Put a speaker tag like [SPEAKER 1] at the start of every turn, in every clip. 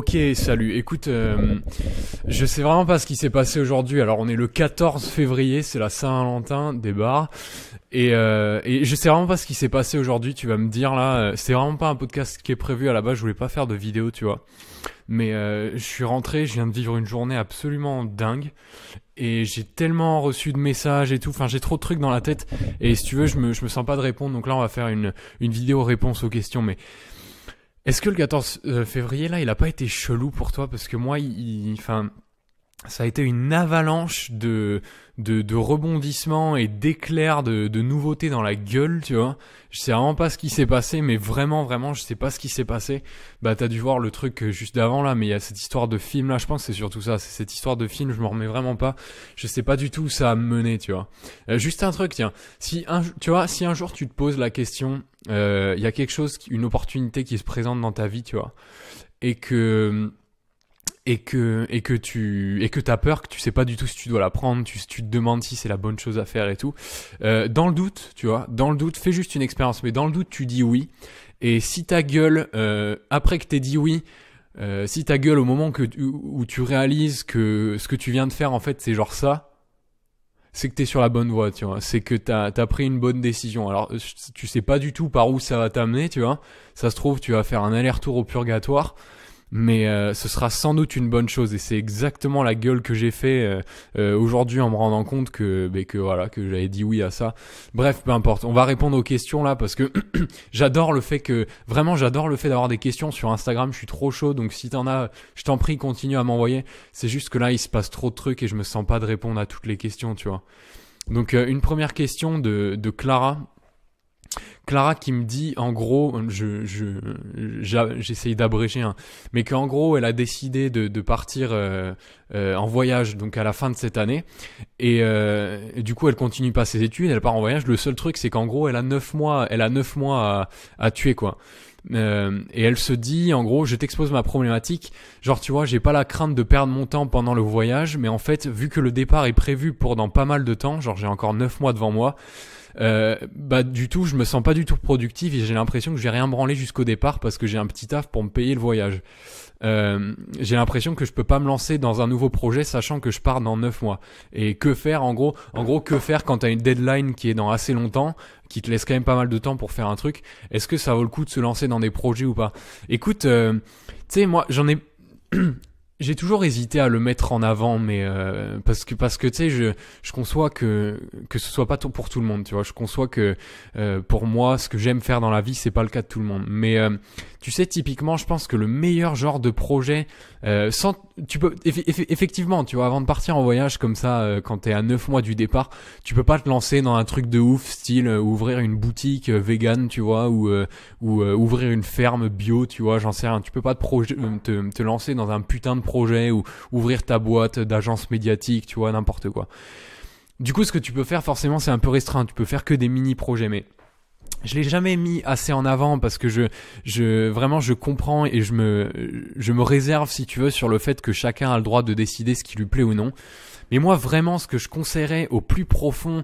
[SPEAKER 1] Ok, salut. Écoute, euh, je sais vraiment pas ce qui s'est passé aujourd'hui. Alors, on est le 14 février, c'est la Saint-Valentin des bars. Euh, et, je sais vraiment pas ce qui s'est passé aujourd'hui, tu vas me dire là. Euh, c'est vraiment pas un podcast qui est prévu à la base, je voulais pas faire de vidéo, tu vois. Mais je suis rentré, je viens de vivre une journée absolument dingue. Et j'ai tellement reçu de messages et tout, enfin j'ai trop de trucs dans la tête. Et si tu veux, je me, je me sens pas de répondre. Donc là, on va faire une, une vidéo réponse aux questions. Mais est-ce que le 14 euh, février, là, il a pas été chelou pour toi Parce que moi, il, enfin ça a été une avalanche de, de, de rebondissements et d'éclairs de, de nouveautés dans la gueule, tu vois. Je sais vraiment pas ce qui s'est passé, mais vraiment, vraiment, je sais pas ce qui s'est passé. Bah, t'as dû voir le truc juste d'avant, là, mais il y a cette histoire de film, là, je pense que c'est surtout ça. C'est cette histoire de film, je m'en remets vraiment pas. Je sais pas du tout où ça a mené, tu vois. Euh, juste un truc, tiens. Si un, tu vois, si un jour tu te poses la question, euh, il y a quelque chose, une opportunité qui se présente dans ta vie, tu vois, et que et que et que tu et que t'as peur que tu sais pas du tout si tu dois la prendre tu, tu te demandes si c'est la bonne chose à faire et tout euh, dans le doute tu vois dans le doute fais juste une expérience mais dans le doute tu dis oui et si ta gueule euh, après que t'aies dit oui euh, si ta gueule au moment que tu, où tu réalises que ce que tu viens de faire en fait c'est genre ça c'est que t'es sur la bonne voie tu vois c'est que t'as as pris une bonne décision alors euh, tu sais pas du tout par où ça va t'amener tu vois ça se trouve tu vas faire un aller-retour au purgatoire mais euh, ce sera sans doute une bonne chose et c'est exactement la gueule que j'ai fait euh, euh, aujourd'hui en me rendant compte que que voilà que j'avais dit oui à ça. Bref, peu importe. On va répondre aux questions là parce que j'adore le fait que vraiment j'adore le fait d'avoir des questions sur Instagram. Je suis trop chaud donc si t'en as, je t'en prie continue à m'envoyer. C'est juste que là il se passe trop de trucs et je me sens pas de répondre à toutes les questions, tu vois. Donc une première question de, de Clara Clara qui me dit, en gros, j'essaye d'abréger, hein, mais qu'en gros, elle a décidé de, partir euh, euh, en voyage, donc à la fin de cette année. Euh, et, du coup, elle continue pas ses études, elle part en voyage. Le seul truc, c'est qu'en gros, elle a 9 mois, elle a 9 mois à, tuer, quoi. et elle se dit, en gros, je t'expose ma problématique. Genre, tu vois, j'ai pas la crainte de perdre mon temps pendant le voyage, mais en fait, vu que le départ est prévu pour dans pas mal de temps, genre j'ai encore 9 mois devant moi, euh, bah du tout, je me sens pas du tout productif et j'ai l'impression que je vais rien branler jusqu'au départ parce que j'ai un petit taf pour me payer le voyage. Euh, j'ai l'impression que je peux pas me lancer dans un nouveau projet sachant que je pars dans 9 mois. Et que faire en gros En gros, que faire quand t'as une deadline qui est dans assez longtemps, qui te laisse quand même pas mal de temps pour faire un truc Est-ce que ça vaut le coup de se lancer dans des projets ou pas Écoute, euh, tu sais, moi j'en ai j'ai toujours hésité à le mettre en avant, mais euh, parce que parce que tu sais, je, je conçois que que ce soit pas tout pour tout le monde, tu vois. Je conçois que euh, pour moi, ce que j'aime faire dans la vie, c'est pas le cas de tout le monde. Mais euh, tu sais, typiquement, je pense que le meilleur genre de projet, sans tu peux effectivement, tu vois, avant de partir en voyage comme ça, quand euh, quand t'es à neuf mois du départ, tu peux pas te lancer dans un truc de ouf, style euh, ouvrir une boutique euh, vegan, tu vois, ou ou ouvrir une ferme bio, tu vois, j'en sais rien. Tu peux pas te, te lancer dans un putain de projet ou ouvrir ta boîte d'agence médiatique, tu vois, n'importe quoi. Du coup, ce que tu peux faire, forcément, c'est un peu restreint. Tu peux faire que des mini projets, mais je l'ai jamais mis assez en avant parce que je, je vraiment je comprends et je me, je me réserve si tu veux sur le fait que chacun a le droit de décider ce qui lui plaît ou non. Mais moi vraiment ce que je conseillerais au plus profond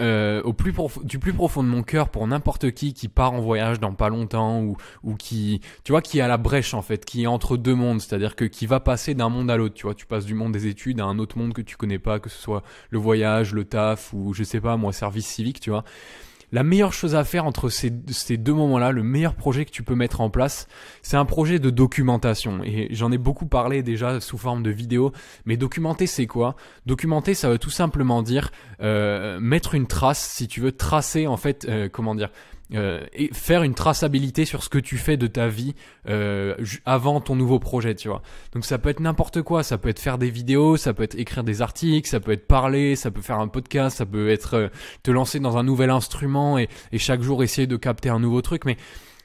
[SPEAKER 1] euh, au plus prof... du plus profond de mon cœur pour n'importe qui qui part en voyage dans pas longtemps ou, ou qui tu vois qui est à la brèche en fait qui est entre deux mondes c'est-à-dire que qui va passer d'un monde à l'autre tu vois tu passes du monde des études à un autre monde que tu connais pas que ce soit le voyage le taf ou je sais pas moi service civique tu vois la meilleure chose à faire entre ces, deux moments-là, le meilleur projet que tu peux mettre en place, c'est un projet de documentation. Et j'en ai beaucoup parlé déjà sous forme de vidéo, mais documenter c'est quoi Documenter ça veut tout simplement dire euh, mettre une trace, si tu veux tracer en fait, euh, comment dire euh, et faire une traçabilité sur ce que tu fais de ta vie euh, avant ton nouveau projet, tu vois. Donc ça peut être n'importe quoi, ça peut être faire des vidéos, ça peut être écrire des articles, ça peut être parler, ça peut faire un podcast, ça peut être euh, te lancer dans un nouvel instrument et, et chaque jour essayer de capter un nouveau truc, mais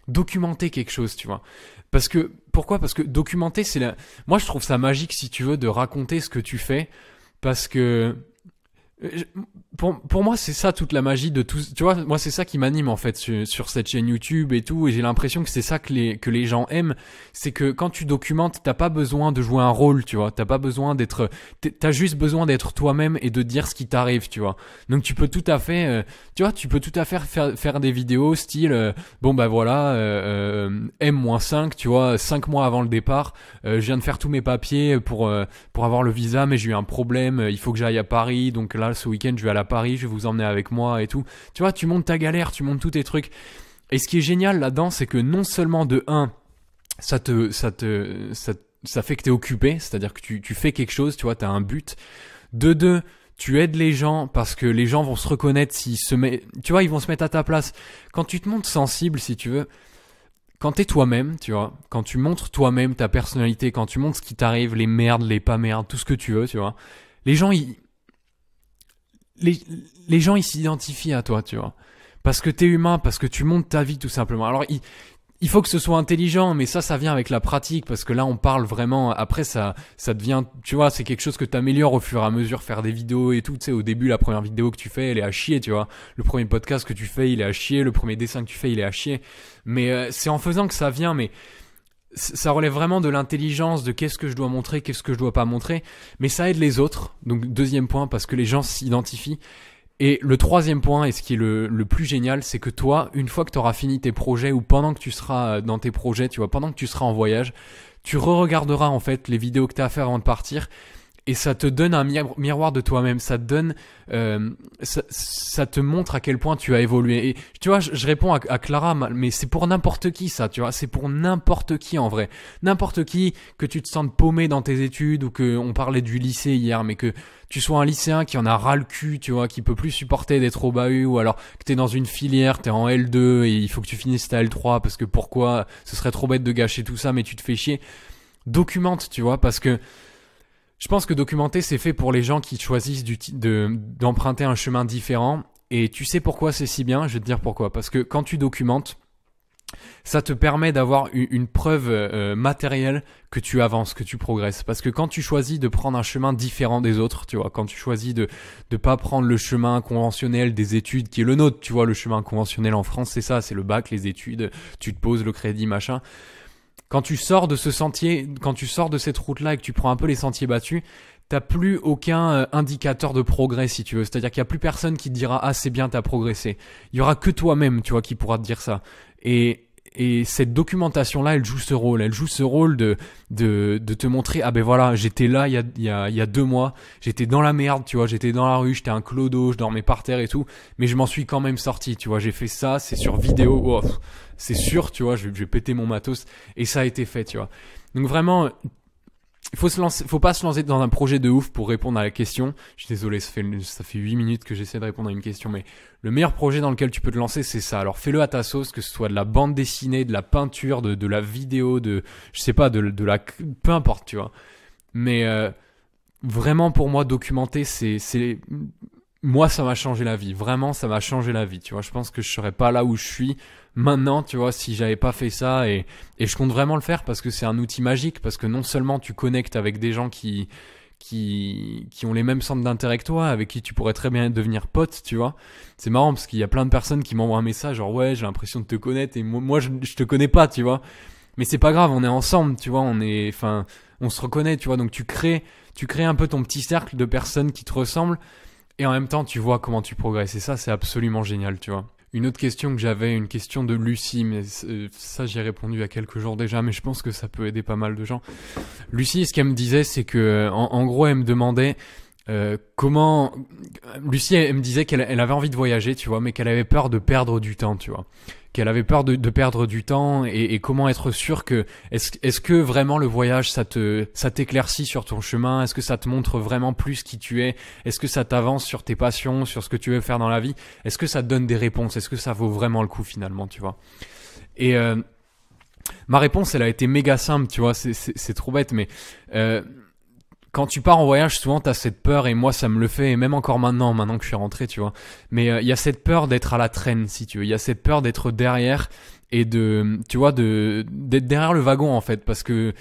[SPEAKER 1] documenter quelque chose, tu vois. Parce que pourquoi Parce que documenter, c'est la. Moi, je trouve ça magique si tu veux de raconter ce que tu fais, parce que euh, pour, pour, moi, c'est ça toute la magie de tout. Tu vois, moi, c'est ça qui m'anime en fait sur, cette chaîne YouTube et tout. Et j'ai l'impression que c'est ça que les, que les gens aiment. C'est que quand tu documentes, t'as pas besoin de jouer un rôle, tu vois. T'as pas besoin d'être. T'as juste besoin d'être toi-même et de dire ce qui t'arrive, tu vois. Donc tu peux tout à fait. Euh, tu vois, tu peux tout à fait faire, faire des vidéos style. Euh, bon, bah voilà, M-5, tu vois, 5 mois avant le départ, je viens de faire tous mes papiers pour, pour avoir le visa, mais j'ai eu un problème. Il faut que j'aille à Paris. Donc là, ce week-end, je vais aller à Paris, je vais vous emmener avec moi et tout. Tu vois, tu montes ta galère, tu montes tous tes trucs. Et ce qui est génial là-dedans, c'est que non seulement de 1, ça te, ça te, ça, fait que tu es occupé, c'est-à-dire que tu, fais quelque chose, tu vois, tu as un but. De 2, tu aides les gens parce que les gens vont se reconnaître s'ils se mettent, tu vois, ils vont se mettre à ta place. Quand tu te montres sensible, si tu veux, quand tu es toi-même, tu vois, quand tu montres toi-même ta personnalité, quand tu montres ce qui t'arrive, les merdes, les pas merdes, tout ce que tu veux, tu vois, les gens, ils, les, gens, ils s'identifient à toi, tu vois. Parce que t'es humain, parce que tu montes ta vie, tout simplement. Alors, il, faut que ce soit intelligent, mais ça, ça vient avec la pratique, parce que là, on parle vraiment. Après, ça, ça devient, tu vois, c'est quelque chose que t'améliores au fur et à mesure, faire des vidéos et tout. Tu sais, au début, la première vidéo que tu fais, elle est à chier, tu vois. Le premier podcast que tu fais, il est à chier. Le premier dessin que tu fais, il est à chier. Mais euh, c'est en faisant que ça vient. Mais ça relève vraiment de l'intelligence de qu'est-ce que je dois montrer, qu'est-ce que je dois pas montrer, mais ça aide les autres. Donc deuxième point parce que les gens s'identifient. Et le troisième point, et ce qui est le, plus génial, c'est que toi, une fois que tu auras fini tes projets ou pendant que tu seras euh, dans tes projets, tu vois, pendant que tu seras en voyage, tu re-regarderas en fait les vidéos que tu as à faire avant de partir et ça te donne un miroir de toi-même, ça te donne, euh, ça, te montre à quel point tu as évolué. Et tu vois, je, réponds à, Clara, mais c'est pour n'importe qui ça, tu vois, c'est pour n'importe qui en vrai, n'importe qui que tu te sentes paumé dans tes études ou que on parlait du lycée hier, mais que tu sois un lycéen qui en a ras le cul, tu vois, qui peut plus supporter d'être au bahut, ou alors que t'es dans une filière, t'es en L2 et il faut que tu finisses ta L3 parce que pourquoi, ce serait trop bête de gâcher tout ça, mais tu te fais chier. Documente, tu vois, parce que je pense que documenter, c'est fait pour les gens qui choisissent d'emprunter un chemin différent. Et tu sais pourquoi c'est si bien Je vais te dire pourquoi. Parce que quand tu documentes, ça te permet d'avoir une, preuve euh, matérielle que tu avances, que tu progresses. Parce que quand tu choisis de prendre un chemin différent des autres, tu vois, quand tu choisis de ne pas prendre le chemin conventionnel des études qui est le nôtre, tu vois, le chemin conventionnel en France, c'est ça, c'est le bac, les études, tu te poses le crédit, machin. Quand tu sors de ce sentier, quand tu sors de cette route-là et que tu prends un peu les sentiers battus, t'as plus aucun euh, indicateur de progrès si tu veux. C'est-à-dire qu'il n'y a plus personne qui te dira ah c'est bien t'as progressé. Il y aura que toi-même tu vois qui pourra te dire ça. Et et cette documentation-là, elle joue ce rôle. Elle joue ce rôle de, de, de te montrer, ah ben voilà, j'étais là il y a, y, a, y a deux mois, j'étais dans la merde, tu vois, j'étais dans la rue, j'étais un clodo, je dormais par terre et tout, mais je m'en suis quand même sorti, tu vois, j'ai fait ça, c'est sur vidéo, oh, c'est sûr, tu vois, j'ai pété je mon matos, et ça a été fait, tu vois. Donc vraiment, il faut se lancer, faut pas se lancer dans un projet de ouf pour répondre à la question. Je suis désolé, ça fait, ça fait 8 minutes que j'essaie de répondre à une question, mais le meilleur projet dans lequel tu peux te lancer, c'est ça. Alors fais-le à ta sauce, que ce soit de la bande dessinée, de la peinture, de, de la vidéo, de, je sais pas, de, de la, peu importe, tu vois. Mais euh, vraiment pour moi, documenter, c'est, c'est, moi ça m'a changé la vie. Vraiment, ça m'a changé la vie, tu vois. Je pense que je serais pas là où je suis maintenant, tu vois, si j'avais pas fait ça, et, et je compte vraiment le faire parce que c'est un outil magique, parce que non seulement tu connectes avec des gens qui, qui, qui ont les mêmes centres d'intérêt que toi, avec qui tu pourrais très bien devenir pote, tu vois. C'est marrant parce qu'il y a plein de personnes qui m'envoient un message, genre ouais, j'ai l'impression de te connaître, et moi, moi je, je te connais pas, tu vois. Mais c'est pas grave, on est ensemble, tu vois, on est, enfin, on se reconnaît, tu vois, donc tu crées, tu crées un peu ton petit cercle de personnes qui te ressemblent, et en même temps, tu vois comment tu progresses, et ça, c'est absolument génial, tu vois. Une autre question que j'avais, une question de Lucie, mais euh, ça j'ai répondu à quelques jours déjà, mais je pense que ça peut aider pas mal de gens. Lucie, ce qu'elle me disait, c'est que euh, en, gros, elle me demandait euh, comment Lucie elle, me disait qu'elle avait envie de voyager, tu vois, mais qu'elle avait peur de perdre du temps, tu vois qu'elle avait peur de, perdre du temps et, comment être sûr que est-ce est que vraiment le voyage ça te ça t'éclaircit sur ton chemin est-ce que ça te montre vraiment plus qui tu es est-ce que ça t'avance sur tes passions sur ce que tu veux faire dans la vie est-ce que ça te donne des réponses est-ce que ça vaut vraiment le coup finalement tu vois et euh, ma réponse elle a été méga simple tu vois c'est trop bête mais euh, quand tu pars en voyage, souvent tu as cette peur, et moi ça me le fait, et même encore maintenant, maintenant que je suis rentré, tu vois. Mais euh, il y a cette peur d'être à la traîne, si tu veux. Il y a cette peur d'être derrière et de, tu vois, de d'être derrière le wagon en fait, parce que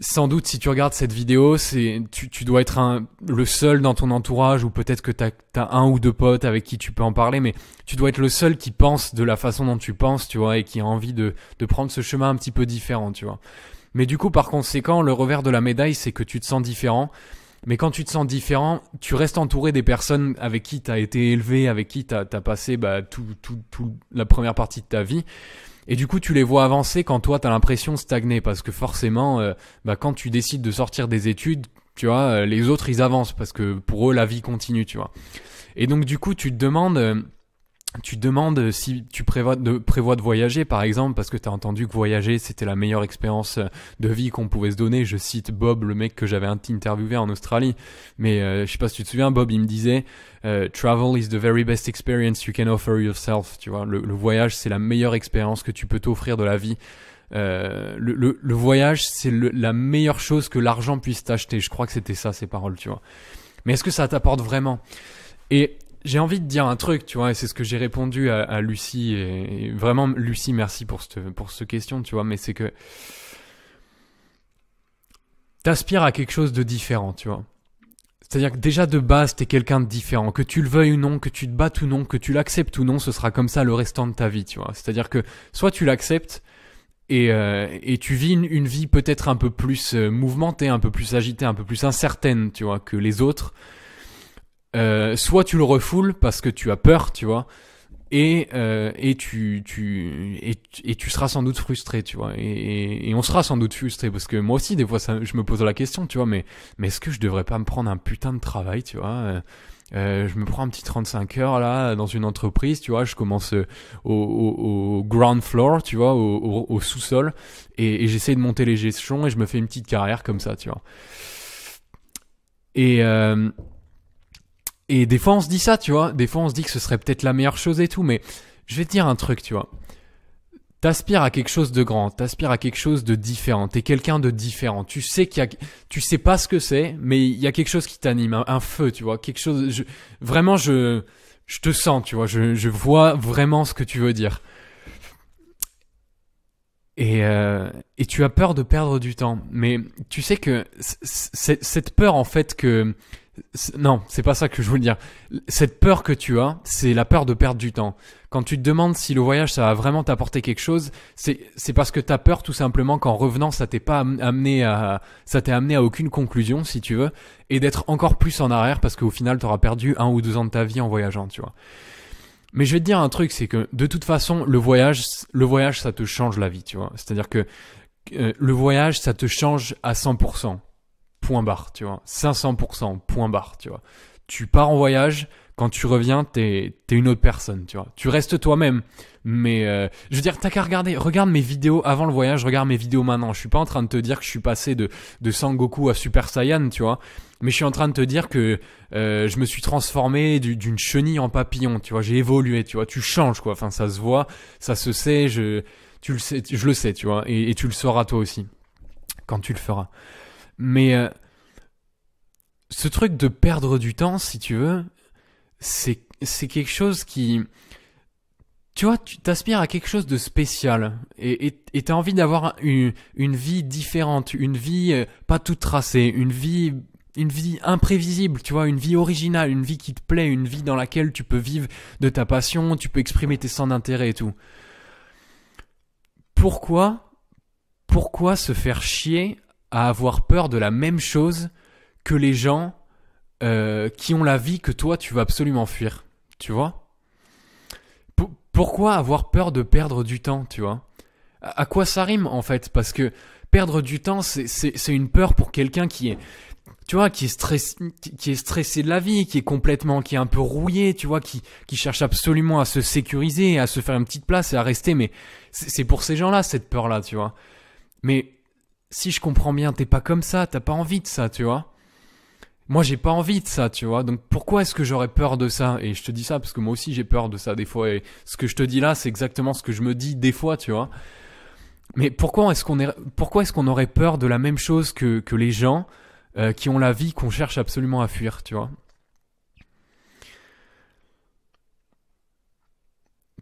[SPEAKER 1] sans doute si tu regardes cette vidéo, c'est tu, tu dois être le seul dans ton entourage, ou peut-être que tu as un ou deux potes avec qui tu peux en parler, mais tu dois être le seul qui pense de la façon dont tu penses, tu vois, et qui a envie de de prendre ce chemin un petit peu différent, tu vois. Mais du coup, par conséquent, le revers de la médaille, c'est que tu te sens différent. Mais quand tu te sens différent, tu restes entouré des personnes avec qui tu as été élevé, avec qui tu as, passé bah, tout, tout, tout, la première partie de ta vie. Et du coup, tu les vois avancer quand toi, tu as l'impression de stagner. Parce que forcément, euh, bah, quand tu décides de sortir des études, tu vois, euh, les autres, ils avancent. Parce que pour eux, la vie continue, tu vois. Et donc, du coup, tu te demandes... Euh, tu demandes si tu prévois de, prévois de voyager, par exemple, parce que tu as entendu que voyager, c'était la meilleure expérience euh, de vie qu'on pouvait se donner. Je cite Bob, le mec que j'avais interviewé en Australie. Mais euh, je sais pas si tu te souviens, Bob, il me disait euh, Travel is the very best experience you can offer yourself. Tu vois, le, voyage, c'est la meilleure expérience que tu peux t'offrir de la vie. Euh, le, voyage, c'est la meilleure chose que l'argent puisse t'acheter. Je crois que c'était ça, ces paroles, tu vois. Mais est-ce que ça t'apporte vraiment Et j'ai envie de dire un truc, tu vois, et c'est ce que j'ai répondu à, Lucie. Et, vraiment, Lucie, merci pour cette pour ce question, tu vois, mais c'est que t'aspires à quelque chose de différent, tu vois. C'est-à-dire que déjà de base, t'es quelqu'un de différent. Que tu le veuilles ou non, que tu te battes ou non, que tu l'acceptes ou non, ce sera comme ça le restant de ta vie, tu vois. C'est-à-dire que soit tu l'acceptes et, euh, tu vis une vie peut-être un peu plus euh, mouvementée, un peu plus agitée, un peu plus incertaine, tu vois, que les autres euh, soit tu le refoules parce que tu as peur, tu vois, et, euh, et, tu, tu, et, tu seras sans doute frustré, tu vois, et, on sera sans doute frustré, parce que moi aussi, des fois, je me pose la question, tu vois, mais, mais est-ce que je devrais pas me prendre un putain de travail, tu vois euh, je me prends un petit 35 heures là dans une entreprise, tu vois, je commence au, ground floor, tu vois, au, sous-sol, et, j'essaie de monter les gestions et je me fais une petite carrière comme ça, tu vois. Et, et des fois, on se dit ça, tu vois. Des fois, on se dit que ce serait peut-être la meilleure chose et tout, mais je vais te dire un truc, tu vois. T'aspires à quelque chose de grand, t'aspires à quelque chose de différent, t'es quelqu'un de différent. Tu sais qu'il y a, tu sais pas ce que c'est, mais il y a quelque chose qui t'anime, un, feu, tu vois, quelque chose. Je, vraiment, je, je te sens, tu vois, je, je vois vraiment ce que tu veux dire. Et, euh, et tu as peur de perdre du temps, mais tu sais que cette peur en fait que non, c'est pas ça que je voulais dire. Cette peur que tu as, c'est la peur de perdre du temps. Quand tu te demandes si le voyage ça va vraiment t'apporter quelque chose, c'est parce que t'as peur tout simplement qu'en revenant ça t'est pas amené à ça amené à aucune conclusion si tu veux et d'être encore plus en arrière parce qu'au final t'auras perdu un ou deux ans de ta vie en voyageant, tu vois. Mais je vais te dire un truc, c'est que de toute façon le voyage le voyage ça te change la vie, tu vois. C'est-à-dire que euh, le voyage ça te change à 100% point barre, tu vois. 500%, point barre, tu vois. Tu pars en voyage, quand tu reviens, t'es es une autre personne, tu vois. Tu restes toi-même, mais euh, je veux dire, t'as qu'à regarder. Regarde mes vidéos avant le voyage, regarde mes vidéos maintenant. Je suis pas en train de te dire que je suis passé de de Sangoku à Super Saiyan, tu vois. Mais je suis en train de te dire que euh, je me suis transformé d'une chenille en papillon, tu vois. J'ai évolué, tu vois. Tu changes, quoi. Enfin, ça se voit, ça se sait. Je, tu le sais, je le sais, tu vois. et tu le sauras toi aussi quand tu le feras. Mais euh, ce truc de perdre du temps, si tu veux, c'est, quelque chose qui... Tu vois, tu t'aspires à quelque chose de spécial et tu as envie d'avoir une, une, vie différente, une vie euh, pas toute tracée, une vie une vie imprévisible, tu vois, une vie originale, une vie qui te plaît, une vie dans laquelle tu peux vivre de ta passion, tu peux exprimer tes sens d'intérêt et tout. Pourquoi pourquoi se faire chier à avoir peur de la même chose que les gens euh, qui ont la vie que toi tu vas absolument fuir. Tu vois Pourquoi avoir peur de perdre du temps, tu vois à, quoi ça rime en fait Parce que perdre du temps, c'est une peur pour quelqu'un qui est, tu vois, qui est, stress, est stressé de la vie, qui est complètement, qui est un peu rouillé, tu vois, qui, qui cherche absolument à se sécuriser, à se faire une petite place et à rester. Mais c'est pour ces gens-là cette peur-là, tu vois. Mais si je comprends bien, t'es pas comme ça, t'as pas envie de ça, tu vois. Moi, j'ai pas envie de ça, tu vois. Donc, pourquoi est-ce que j'aurais peur de ça Et je te dis ça parce que moi aussi, j'ai peur de ça des fois. Et ce que je te dis là, c'est exactement ce que je me dis des fois, tu vois. Mais pourquoi est-ce qu'on est, pourquoi est-ce qu'on aurait peur de la même chose que, les gens euh, qui ont la vie qu'on cherche absolument à fuir, tu vois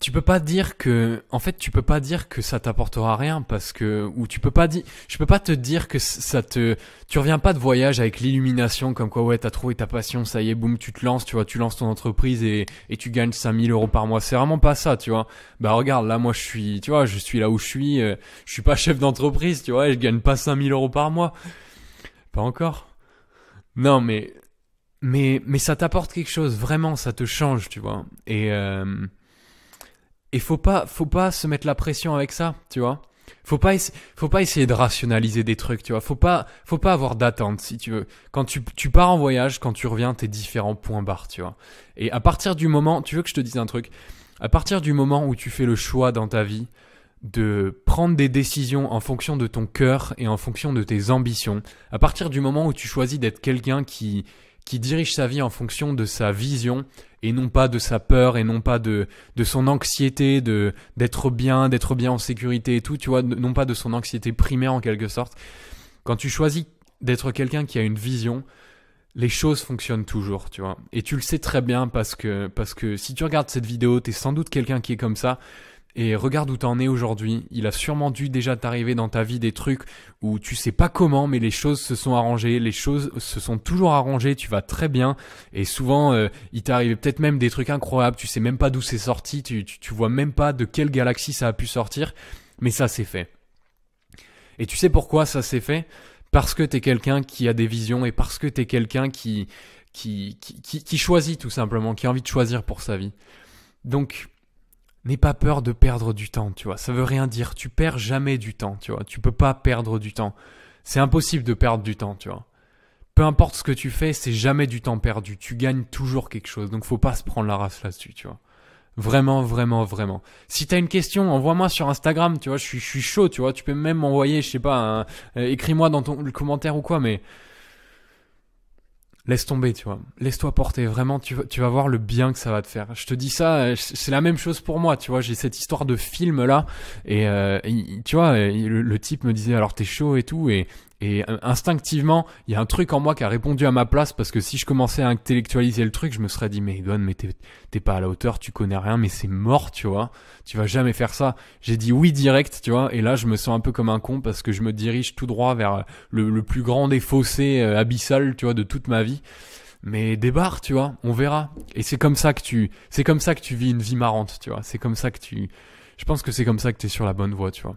[SPEAKER 1] tu peux pas dire que en fait tu peux pas dire que ça t'apportera rien parce que ou tu peux pas dire je peux pas te dire que ça te tu reviens pas de voyage avec l'illumination comme quoi ouais t'as trouvé ta passion ça y est boum tu te lances tu vois tu lances ton entreprise et, et tu gagnes 5000 euros par mois c'est vraiment pas ça tu vois bah regarde là moi je suis tu vois je suis là où je suis euh, je suis pas chef d'entreprise tu vois je gagne pas 5000 euros par mois pas encore non mais mais mais ça t'apporte quelque chose vraiment ça te change tu vois et euh, et faut pas, faut pas se mettre la pression avec ça, tu vois. Faut pas, faut pas essayer de rationaliser des trucs, tu vois. Faut pas, faut pas avoir d'attente, si tu veux. Quand tu, tu pars en voyage, quand tu reviens, t'es différents points barres, tu vois. Et à partir du moment, tu veux que je te dise un truc, à partir du moment où tu fais le choix dans ta vie de prendre des décisions en fonction de ton cœur et en fonction de tes ambitions, à partir du moment où tu choisis d'être quelqu'un qui, qui dirige sa vie en fonction de sa vision et non pas de sa peur et non pas de, de son anxiété de d'être bien, d'être bien en sécurité et tout, tu vois, non pas de son anxiété primaire en quelque sorte. Quand tu choisis d'être quelqu'un qui a une vision, les choses fonctionnent toujours, tu vois. Et tu le sais très bien parce que parce que si tu regardes cette vidéo, t'es sans doute quelqu'un qui est comme ça et regarde où t'en es aujourd'hui. Il a sûrement dû déjà t'arriver dans ta vie des trucs où tu sais pas comment, mais les choses se sont arrangées, les choses se sont toujours arrangées, tu vas très bien. Et souvent, euh, il t'est arrivé peut-être même des trucs incroyables, tu sais même pas d'où c'est sorti, tu, tu, vois même pas de quelle galaxie ça a pu sortir, mais ça s'est fait. Et tu sais pourquoi ça s'est fait Parce que t'es quelqu'un qui a des visions et parce que t'es quelqu'un qui, qui, qui, qui choisit tout simplement, qui a envie de choisir pour sa vie. Donc, n'aie pas peur de perdre du temps, tu vois. Ça veut rien dire. Tu perds jamais du temps, tu vois. Tu peux pas perdre du temps. C'est impossible de perdre du temps, tu vois. Peu importe ce que tu fais, c'est jamais du temps perdu. Tu gagnes toujours quelque chose. Donc faut pas se prendre la race là-dessus, tu vois. Vraiment, vraiment, vraiment. Si t'as une question, envoie-moi sur Instagram, tu vois, je suis, chaud, tu vois. Tu peux même m'envoyer, je sais pas, euh, écris-moi dans ton commentaire ou quoi, mais laisse tomber, tu vois. Laisse-toi porter. Vraiment, tu, tu, vas voir le bien que ça va te faire. Je te dis ça, euh, c'est la même chose pour moi, tu vois. J'ai cette histoire de film là, et, euh, tu vois, le, le, type me disait alors t'es chaud et tout, et et instinctivement, il y a un truc en moi qui a répondu à ma place parce que si je commençais à intellectualiser le truc, je me serais dit mais Edouane, mais t'es pas à la hauteur, tu connais rien, mais c'est mort, tu vois. Tu vas jamais faire ça. J'ai dit oui direct, tu vois. Et là, je me sens un peu comme un con parce que je me dirige tout droit vers le, plus grand des fossés euh, abyssal, tu vois, de toute ma vie. Mais débarre, tu vois. On verra. Et c'est comme ça que tu, c'est comme ça que tu vis une vie marrante, tu vois. C'est comme ça que tu, je pense que c'est comme ça que t'es sur la bonne voie, tu vois.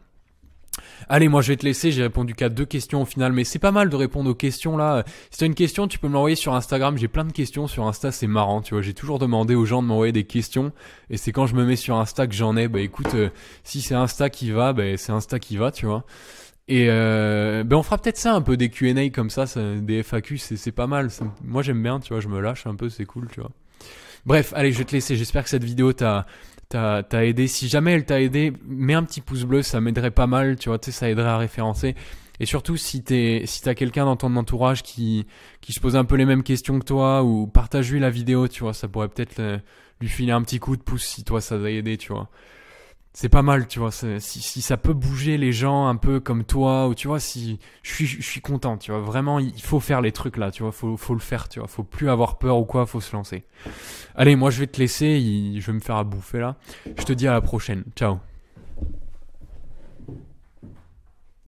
[SPEAKER 1] Allez, moi je vais te laisser, j'ai répondu qu'à deux questions au final, mais c'est pas mal de répondre aux questions là. Si t'as une question, tu peux me l'envoyer sur Instagram, j'ai plein de questions sur Insta, c'est marrant, tu vois, j'ai toujours demandé aux gens de m'envoyer des questions, et c'est quand je me mets sur Insta que j'en ai, bah écoute, euh, si c'est Insta qui va, bah c'est Insta qui va, tu vois. Et ben on fera peut-être ça un peu des Q&A comme ça, des FAQ, c'est pas mal. moi j'aime bien, tu vois, je me lâche un peu, c'est cool, tu vois. Bref, allez, je vais te laisser. J'espère que cette vidéo t'a t'as aidé. Si jamais elle t'a aidé, mets un petit pouce bleu, ça m'aiderait pas mal, tu vois, tu sais, ça aiderait à référencer. Et surtout, si t'es, si t'as quelqu'un dans ton entourage qui, qui se pose un peu les mêmes questions que toi, ou partage-lui la vidéo, tu vois, ça pourrait peut-être euh, lui filer un petit coup de pouce si toi ça t'a aidé, tu vois c'est pas mal, tu vois. Si, ça peut bouger les gens un peu comme toi, ou tu vois, si je suis, je suis content, tu vois. Vraiment, il faut faire les trucs là, tu vois. Faut, faut le faire, tu vois. Faut plus avoir peur ou quoi, faut se lancer. Allez, moi je vais te laisser, je vais me faire à bouffer là. Je te dis à la prochaine. Ciao.